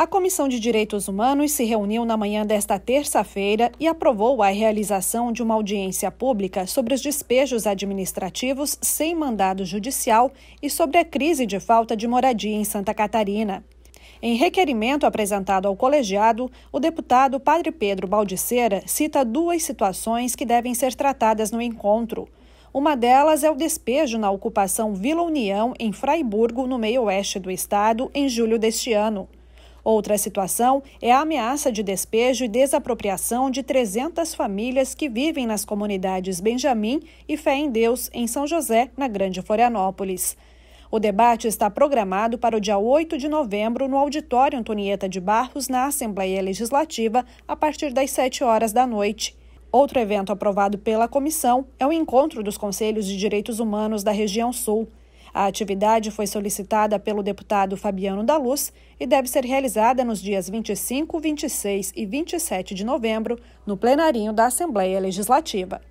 A Comissão de Direitos Humanos se reuniu na manhã desta terça-feira e aprovou a realização de uma audiência pública sobre os despejos administrativos sem mandado judicial e sobre a crise de falta de moradia em Santa Catarina. Em requerimento apresentado ao colegiado, o deputado Padre Pedro Baldiceira cita duas situações que devem ser tratadas no encontro. Uma delas é o despejo na ocupação Vila União, em Fraiburgo, no meio-oeste do estado, em julho deste ano. Outra situação é a ameaça de despejo e desapropriação de 300 famílias que vivem nas comunidades Benjamim e Fé em Deus, em São José, na Grande Florianópolis. O debate está programado para o dia 8 de novembro no Auditório Antonieta de Barros, na Assembleia Legislativa, a partir das 7 horas da noite. Outro evento aprovado pela comissão é o encontro dos Conselhos de Direitos Humanos da Região Sul. A atividade foi solicitada pelo deputado Fabiano da Luz e deve ser realizada nos dias 25, 26 e 27 de novembro, no plenarinho da Assembleia Legislativa.